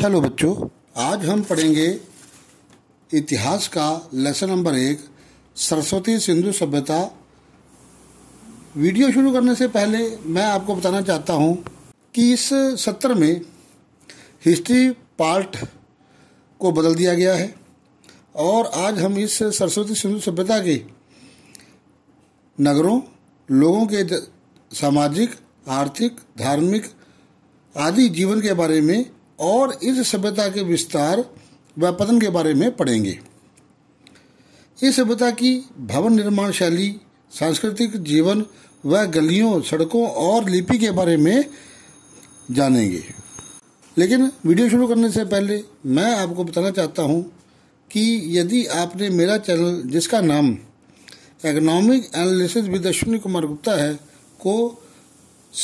hello बच्चों आज हम पढ़ेंगे इतिहास का लेसन नंबर एक सरस्वती सिंधु सभ्यता वीडियो शुरू करने से पहले मैं आपको बताना चाहता हूं कि इस सत्र में हिस्ट्री पार्ट को बदल दिया गया है और आज हम इस सरस्वती सिंधु सभ्यता के नगरों लोगों के सामाजिक आर्थिक धार्मिक आदि जीवन के बारे में और इस सभ्यता के विस्तार व पतन के बारे में पढ़ेंगे इस सभ्यता की भवन निर्माण शैली सांस्कृतिक जीवन व गलियों सड़कों और लिपि के बारे में जानेंगे लेकिन वीडियो शुरू करने से पहले मैं आपको बताना चाहता हूँ कि यदि आपने मेरा चैनल जिसका नाम economic analysis with Ashwini Kumar Gupta है को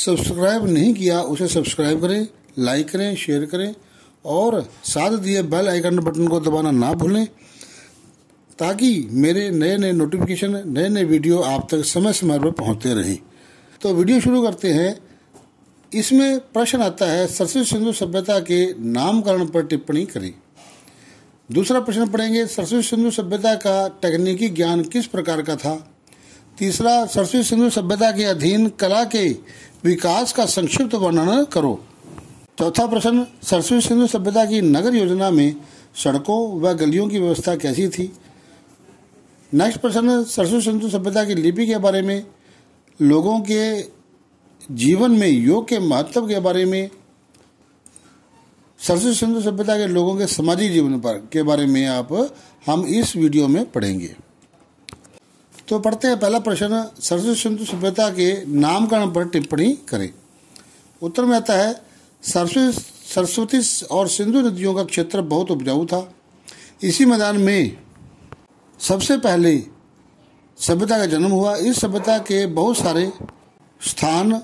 सब्सक्राइब नहीं किया उसे सब्सक्राइब करें लाइक करें शेयर करें और साथ दिए बेल आइकन बटन को दबाना ना भूलें ताकि मेरे नए नए नोटिफिकेशन नए नए वीडियो आप तक समय समय पर पहुंचते रहें तो वीडियो शुरू करते हैं इसमें प्रश्न आता है सरस्वती सिंधु सभ्यता के नामकरण पर टिप्पणी करें दूसरा प्रश्न पढ़ेंगे सरस्वती सिंधु सभ्यता का तकनीकी ज्ञान किस प्रकार का था तीसरा सरस्वती सिंधु सभ्यता के अधीन कला के विकास का संक्षिप्त वर्णन करो चौथा प्रश्न सरस्वती सिंधु सभ्यता की नगर योजना में सड़कों व गलियों की व्यवस्था कैसी थी नेक्स्ट प्रश्न सरस्वती सिंधु सभ्यता की लिपि के बारे में लोगों के जीवन में योग के महत्व के बारे में सरस्वती सिंधु सभ्यता के लोगों के सामाजिक जीवन पर के बारे में आप हम इस वीडियो में पढ़ेंगे तो पढ़ते हैं पहला प्रश्न सरस्वती सिंधु सभ्यता के नामकरण पर टिप्पणी करें उत्तर में आता है सरस्वती और सिंधु नदियों का क्षेत्र बहुत उपजाऊ था इसी मैदान में सबसे पहले सभ्यता का जन्म हुआ इस सभ्यता के बहुत सारे स्थान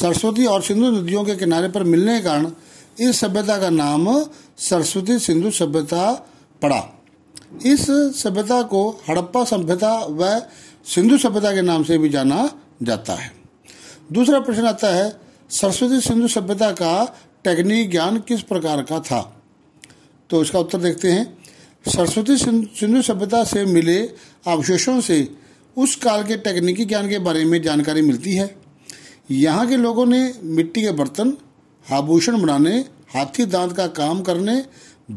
सरस्वती और सिंधु नदियों के किनारे पर मिलने के कारण इस सभ्यता का नाम सरस्वती सिंधु सभ्यता पड़ा इस सभ्यता को हड़प्पा सभ्यता व सिंधु सभ्यता के नाम से भी जाना जाता है दूसरा प्रश्न आता है सरस्वती सिंधु सभ्यता का टेक्निक ज्ञान किस प्रकार का था तो इसका उत्तर देखते हैं सरस्वती सिंधु सभ्यता से मिले अवशेषों से उस काल के तकनीकी ज्ञान के बारे में जानकारी मिलती है यहाँ के लोगों ने मिट्टी के बर्तन आभूषण बनाने हाथी दांत का काम करने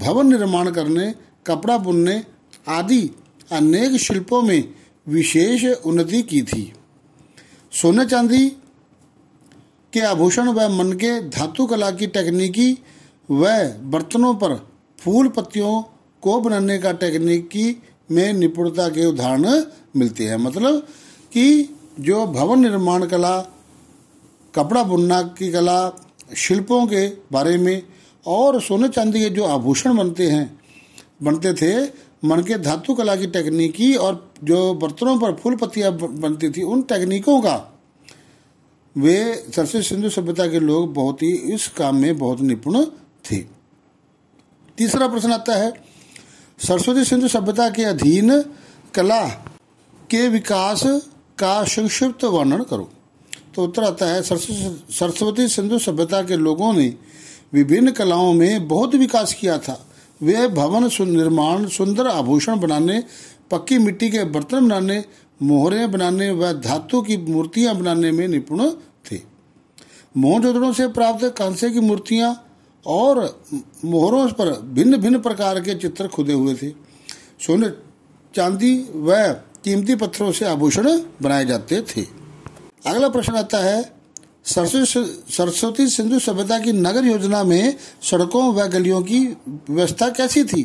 भवन निर्माण करने कपड़ा बुनने आदि अनेक शिल्पों में विशेष उन्नति की थी सोने चांदी के आभूषण व मन के धातु कला की तकनीकी व बर्तनों पर फूल पत्तियों को बनाने का तकनीकी में निपुणता के उदाहरण मिलते हैं मतलब कि जो भवन निर्माण कला कपड़ा बुनना की कला शिल्पों के बारे में और सोने चांदी के जो आभूषण बनते हैं बनते थे मन के धातु कला की तकनीकी और जो बर्तनों पर फूल पत्तियाँ बनती थी उन तकनीकों का वे सबसे सिंधु सभ्यता के लोग बहुत ही इस काम में बहुत निपुण थे तीसरा प्रश्न आता है सरस्वती सिंधु सभ्यता के अधीन कला के विकास का संक्षिप्त वर्णन करो तो उत्तर आता है सरस्वती सिंधु सभ्यता के लोगों ने विभिन्न कलाओं में बहुत विकास किया था वे भवन निर्माण सुंदर आभूषण बनाने पक्की मिट्टी के बर्तन बनाने मोहरें बनाने व धातु की मूर्तियां बनाने में निपुण थे मोहनजोदड़ों से प्राप्त कांसे की मूर्तियां और मोहरों पर भिन्न भिन्न प्रकार के चित्र खुदे हुए थे सोने चांदी व कीमती पत्थरों से आभूषण बनाए जाते थे अगला प्रश्न आता है सरस्वती सिंधु सभ्यता की नगर योजना में सड़कों व गलियों की व्यवस्था कैसी थी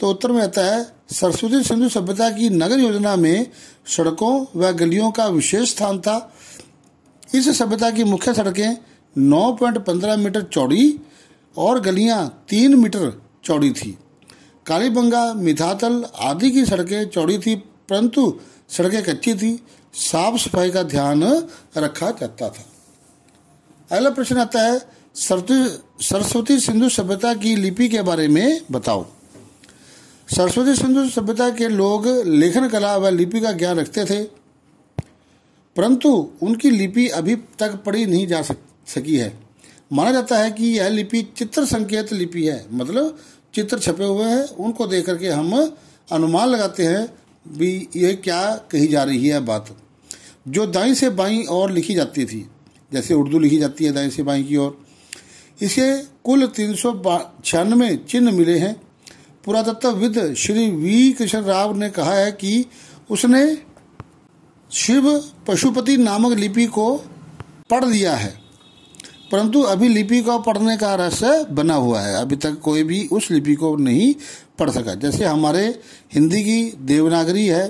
तो उत्तर में आता है सरस्वती सिंधु सभ्यता की नगर योजना में सड़कों व गलियों का विशेष स्थान था इस सभ्यता की मुख्य सड़कें 9.15 मीटर चौड़ी और गलियां 3 मीटर चौड़ी थी कालीबंगा मिथातल आदि की सड़कें चौड़ी थी परंतु सड़कें कच्ची थी साफ सफाई का ध्यान रखा जाता था अगला प्रश्न आता है सरस्वती सिंधु सभ्यता की लिपि के बारे में बताओ सरस्वती सिंधु सभ्यता के लोग लेखन कला व लिपि का ज्ञान रखते थे परंतु उनकी लिपि अभी तक पढ़ी नहीं जा सक, सकी है माना जाता है कि यह लिपि चित्र संकेत लिपि है मतलब चित्र छपे हुए हैं उनको देख करके हम अनुमान लगाते हैं भी ये क्या कही जा रही है बात जो दाई से बाई और लिखी जाती थी जैसे उर्दू लिखी जाती है दाई से बाई की ओर इसे कुल तीन सौ छियानवे चिन्ह मिले हैं पुरातत्वविद श्री वी कृष्ण राव ने कहा है कि उसने शिव पशुपति नामक लिपि को पढ़ लिया है परंतु अभी लिपि को पढ़ने का रहस्य बना हुआ है अभी तक कोई भी उस लिपि को नहीं पढ़ सका जैसे हमारे हिंदी की देवनागरी है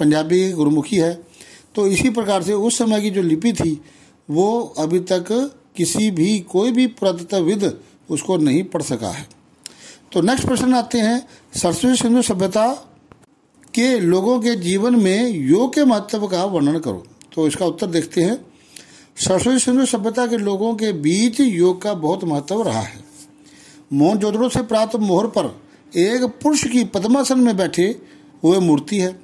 पंजाबी की गुरुमुखी है तो इसी प्रकार से उस समय की जो लिपि थी वो अभी तक किसी भी कोई भी पुरातत्वविद उसको नहीं पढ़ सका है तो नेक्स्ट प्रश्न आते हैं सरस्वती सिंधु सभ्यता के लोगों के जीवन में योग के महत्व का वर्णन करो तो इसका उत्तर देखते हैं सरस्वती सिंधु सभ्यता के लोगों के बीच योग का बहुत महत्व रहा है मोहन से प्राप्त मोहर पर एक पुरुष की पद्मासन में बैठे हुए मूर्ति है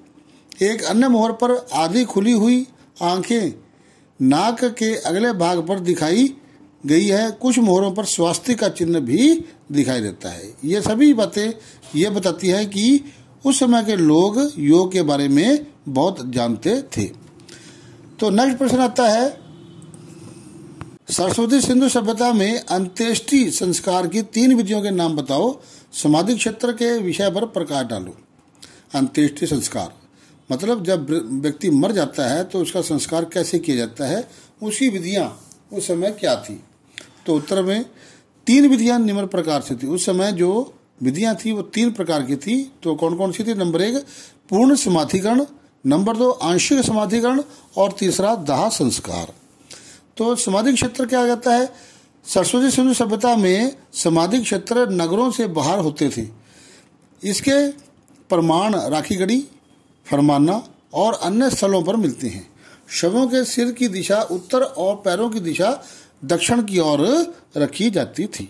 एक अन्य मोहर पर आधी खुली हुई आंखें नाक के अगले भाग पर दिखाई गई है कुछ मोहरों पर स्वास्थ्य का चिन्ह भी दिखाई देता है ये सभी बातें ये बताती है कि उस समय के लोग योग के बारे में बहुत जानते थे तो नेक्स्ट प्रश्न आता है सरस्वती सिंधु सभ्यता में अंत्येष्टि संस्कार की तीन विधियों के नाम बताओ समाधि क्षेत्र के विषय पर प्रकाश डालो अंत्येष्टि संस्कार मतलब जब व्यक्ति मर जाता है तो उसका संस्कार कैसे किया जाता है उसी विधियाँ उस समय क्या थी तो उत्तर में तीन विधियां निम्न प्रकार से थी उस समय जो विधियां थी वो तीन प्रकार की थी तो कौन कौन सी थी नंबर एक पूर्ण समाधिकरण नंबर दो आंशिक समाधिकरण और तीसरा दाह संस्कार तो समाधि क्षेत्र क्या कहता है सरस्वती सिंधु सभ्यता में समाधि क्षेत्र नगरों से बाहर होते थे इसके प्रमाण राखीगढ़ी फरमाना और अन्य स्थलों पर मिलते हैं शवों के सिर की दिशा उत्तर और पैरों की दिशा दक्षिण की ओर रखी जाती थी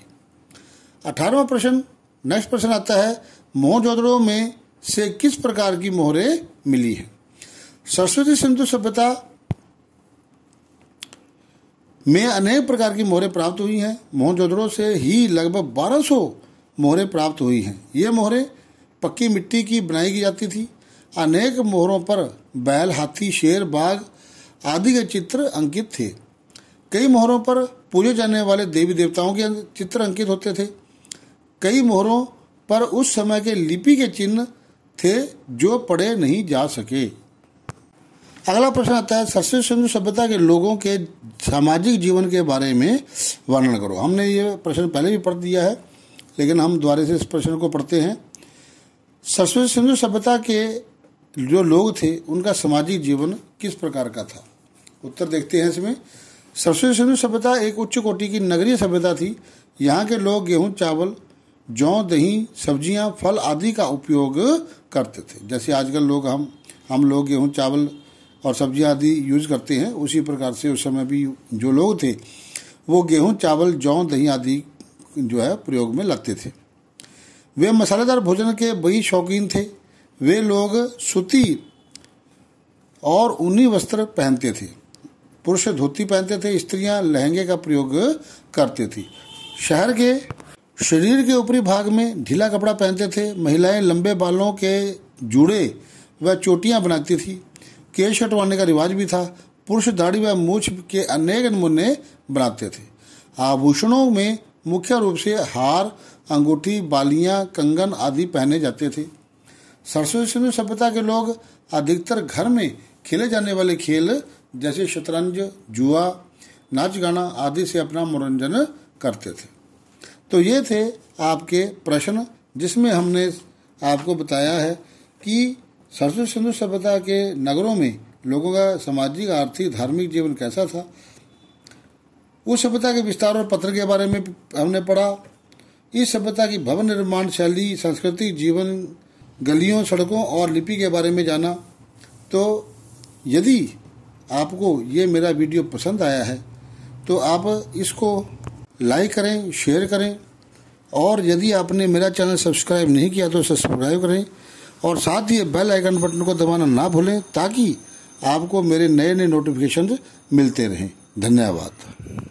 अठारवा प्रश्न नेक्स्ट प्रश्न आता है मोहजोदड़ो में से किस प्रकार की मोहरें मिली हैं सरस्वती सिंधु सभ्यता में अनेक प्रकार की मोहरें प्राप्त हुई हैं मोहजोदड़ो से ही लगभग 1200 मोहरें प्राप्त हुई हैं ये मोहरें पक्की मिट्टी की बनाई की जाती थी अनेक मोहरों पर बैल हाथी शेर बाघ आदि के चित्र अंकित थे कई मोहरों पर पूजे जाने वाले देवी देवताओं के चित्र अंकित होते थे कई मोहरों पर उस समय के लिपि के चिन्ह थे जो पढ़े नहीं जा सके अगला प्रश्न आता है सरस्वती सिंधु सभ्यता के लोगों के सामाजिक जीवन के बारे में वर्णन करो हमने ये प्रश्न पहले भी पढ़ दिया है लेकिन हम द्वारे से इस प्रश्न को पढ़ते हैं सरस्वती सिंधु सभ्यता के जो लोग थे उनका सामाजिक जीवन किस प्रकार का था उत्तर देखते हैं इसमें सरस्वती सिंधु सभ्यता एक उच्च कोटि की नगरीय सभ्यता थी यहाँ के लोग गेहूँ चावल जौ दही सब्जियाँ फल आदि का उपयोग करते थे जैसे आजकल लोग हम हम लोग गेहूँ चावल और सब्जियाँ आदि यूज करते हैं उसी प्रकार से उस समय भी जो लोग थे वो गेहूँ चावल जौ दही आदि जो है प्रयोग में लगते थे वे मसालेदार भोजन के बड़ी शौकीन थे वे लोग सूती और ऊनी वस्त्र पहनते थे पुरुष धोती पहनते थे स्त्रियां लहंगे का प्रयोग करती थी शहर के शरीर के ऊपरी भाग में ढीला कपड़ा पहनते थे महिलाएं लंबे बालों के जुड़े व चोटियां बनाती थी केश हटवाने का रिवाज भी था पुरुष दाढ़ी व मूछ के अनेक नमूने बनाते थे आभूषणों में मुख्य रूप से हार अंगूठी बालियां कंगन आदि पहने जाते थे सरस्वती सभ्यता के लोग अधिकतर घर में खेले जाने वाले खेल जैसे शतरंज जुआ नाच गाना आदि से अपना मनोरंजन करते थे तो ये थे आपके प्रश्न जिसमें हमने आपको बताया है कि सरस्वती सिंधु सभ्यता के नगरों में लोगों का सामाजिक आर्थिक धार्मिक जीवन कैसा था उस सभ्यता के विस्तार और पत्र के बारे में हमने पढ़ा इस सभ्यता की भवन निर्माण शैली संस्कृति जीवन गलियों सड़कों और लिपि के बारे में जाना तो यदि आपको ये मेरा वीडियो पसंद आया है तो आप इसको लाइक करें शेयर करें और यदि आपने मेरा चैनल सब्सक्राइब नहीं किया तो सब्सक्राइब करें और साथ ही बेल आइकन बटन को दबाना ना भूलें ताकि आपको मेरे नए नए नोटिफिकेशन मिलते रहें धन्यवाद